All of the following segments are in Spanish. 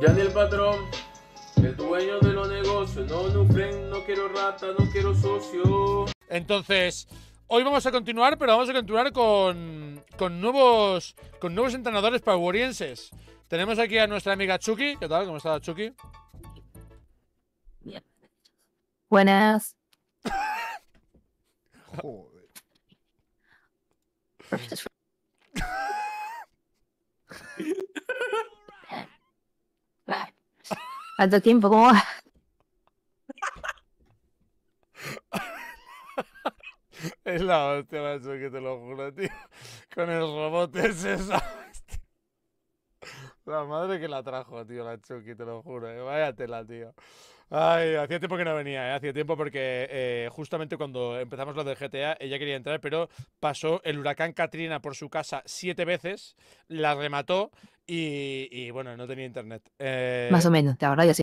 Ya del patrón, el dueño de los negocios. No, no, no quiero rata, no quiero socio. Entonces, hoy vamos a continuar, pero vamos a continuar con, nuevos, con nuevos entrenadores pavorienses. Tenemos aquí a nuestra amiga Chucky. ¿Qué tal? ¿Cómo está Chucky? Buenas. Joder. ¿Cuánto tiempo? ¿Cómo va? es la hostia, macho, que te lo juro, tío. Con el robot es ¿sabes? La madre que la trajo, tío, la Chucky, te lo juro. ¿eh? tío. Ay, hacía tiempo que no venía, ¿eh? hacía tiempo porque eh, justamente cuando empezamos lo del GTA, ella quería entrar, pero pasó el huracán Katrina por su casa siete veces, la remató y, bueno, no tenía internet. Eh, Más o menos, ahora yo sí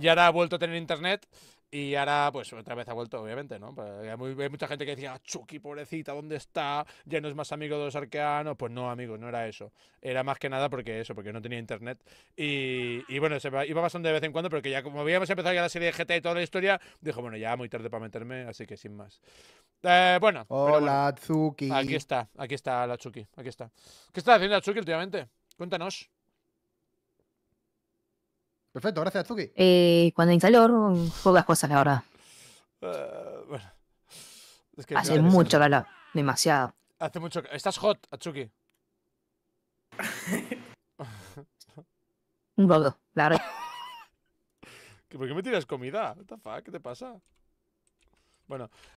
y ahora ha vuelto a tener internet y ahora, pues otra vez ha vuelto, obviamente, ¿no? Pues, hay, mucha gente que decía, ah, Chucky, pobrecita, ¿dónde está? Ya no es más amigo de los arqueanos. Pues no, amigos, no era eso. Era más que nada porque eso, porque no tenía internet. Y, bueno, se iba pasando de vez en cuando, pero que ya como habíamos empezado ya la serie de GTA y toda la historia, dijo, bueno, ya muy tarde para meterme, así que sin más. Eh, bueno. Hola, bueno, Aquí está, aquí está la Chucky, aquí está. ¿Qué está haciendo la Chucky últimamente? Cuéntanos. Perfecto, gracias, Azuki. Eh, cuando instaló, pocas cosas, la verdad. Eh, bueno. que Hace mucho calor, demasiado. Hace mucho Estás hot, Atsuki. Un poco, la verdad. ¿Por qué me tiras comida? What the fuck? ¿Qué te pasa? Bueno,